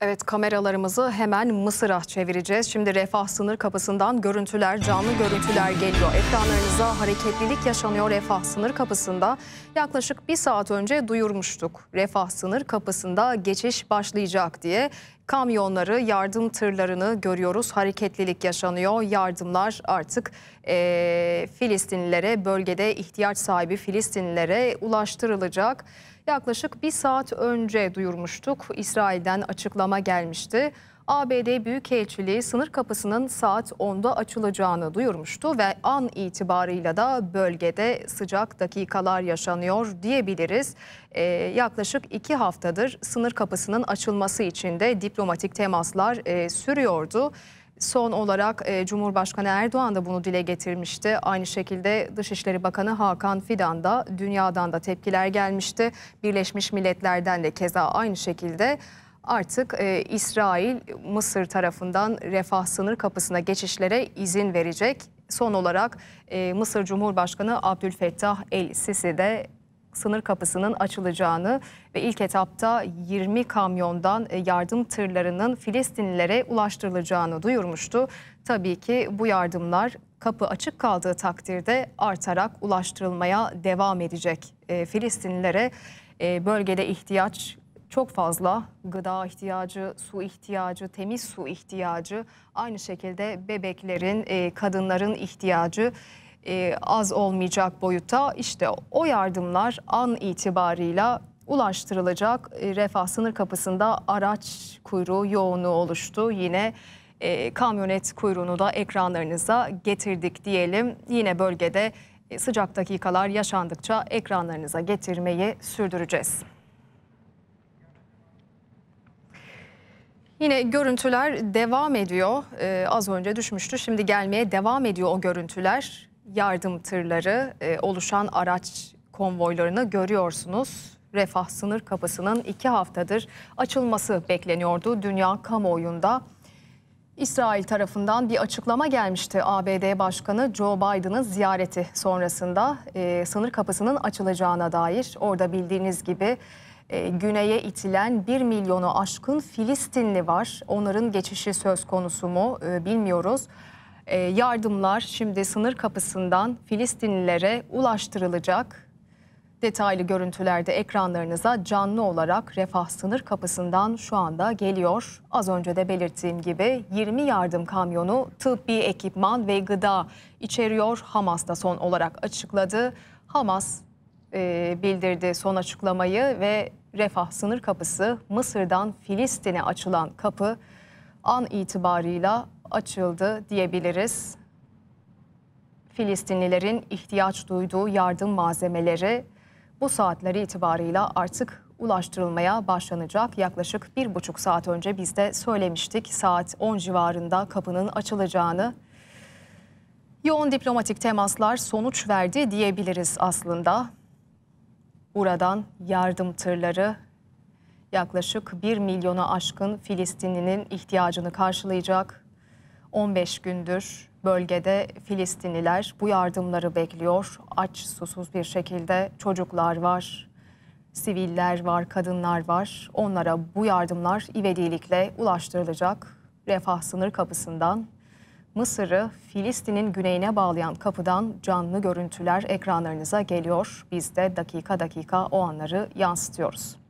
Evet kameralarımızı hemen Mısır'a çevireceğiz. Şimdi refah sınır kapısından görüntüler, canlı görüntüler geliyor. Ekranlarınıza hareketlilik yaşanıyor refah sınır kapısında. Yaklaşık bir saat önce duyurmuştuk. Refah sınır kapısında geçiş başlayacak diye kamyonları, yardım tırlarını görüyoruz. Hareketlilik yaşanıyor. Yardımlar artık e, Filistinlilere, bölgede ihtiyaç sahibi Filistinlilere ulaştırılacak. Yaklaşık bir saat önce duyurmuştuk. İsrail'den açıklama gelmişti. ABD Büyükelçiliği sınır kapısının saat 10'da açılacağını duyurmuştu ve an itibarıyla da bölgede sıcak dakikalar yaşanıyor diyebiliriz. Ee, yaklaşık iki haftadır sınır kapısının açılması için de diplomatik temaslar e, sürüyordu. Son olarak e, Cumhurbaşkanı Erdoğan da bunu dile getirmişti. Aynı şekilde Dışişleri Bakanı Hakan Fidan da dünyadan da tepkiler gelmişti. Birleşmiş Milletler'den de keza aynı şekilde artık e, İsrail Mısır tarafından refah sınır kapısına geçişlere izin verecek. Son olarak e, Mısır Cumhurbaşkanı Abdülfettah el-Sisi de sınır kapısının açılacağını ve ilk etapta 20 kamyondan e, yardım tırlarının Filistinlilere ulaştırılacağını duyurmuştu. Tabii ki bu yardımlar kapı açık kaldığı takdirde artarak ulaştırılmaya devam edecek e, Filistinlilere. E, bölgede ihtiyaç çok fazla gıda ihtiyacı, su ihtiyacı, temiz su ihtiyacı, aynı şekilde bebeklerin, e, kadınların ihtiyacı e, az olmayacak boyutta. İşte o yardımlar an itibarıyla ulaştırılacak. E, refah sınır kapısında araç kuyruğu yoğunluğu oluştu. Yine kamyonet kuyruğunu da ekranlarınıza getirdik diyelim. Yine bölgede sıcak dakikalar yaşandıkça ekranlarınıza getirmeyi sürdüreceğiz. Yine görüntüler devam ediyor. Ee, az önce düşmüştü. Şimdi gelmeye devam ediyor o görüntüler. Yardım tırları, e, oluşan araç konvoylarını görüyorsunuz. Refah sınır kapısının iki haftadır açılması bekleniyordu dünya kamuoyunda. İsrail tarafından bir açıklama gelmişti. ABD Başkanı Joe Biden'ın ziyareti sonrasında e, sınır kapısının açılacağına dair. Orada bildiğiniz gibi e, güneye itilen 1 milyonu aşkın Filistinli var. Onların geçişi söz konusu mu e, bilmiyoruz. E, yardımlar şimdi sınır kapısından Filistinlilere ulaştırılacak. Detaylı görüntülerde ekranlarınıza canlı olarak Refah sınır kapısından şu anda geliyor. Az önce de belirttiğim gibi 20 yardım kamyonu tıbbi ekipman ve gıda içeriyor. Hamas da son olarak açıkladı. Hamas e, bildirdi son açıklamayı ve Refah sınır kapısı Mısır'dan Filistin'e açılan kapı an itibarıyla açıldı diyebiliriz. Filistinlilerin ihtiyaç duyduğu yardım malzemeleri bu saatleri itibarıyla artık ulaştırılmaya başlanacak. Yaklaşık bir buçuk saat önce biz de söylemiştik saat 10 civarında kapının açılacağını. Yoğun diplomatik temaslar sonuç verdi diyebiliriz aslında. Buradan yardım tırları yaklaşık 1 milyona aşkın Filistinlinin ihtiyacını karşılayacak. 15 gündür bölgede Filistinliler bu yardımları bekliyor. Aç susuz bir şekilde çocuklar var, siviller var, kadınlar var. Onlara bu yardımlar ivedilikle ulaştırılacak. Refah sınır kapısından Mısır'ı Filistin'in güneyine bağlayan kapıdan canlı görüntüler ekranlarınıza geliyor. Biz de dakika dakika o anları yansıtıyoruz.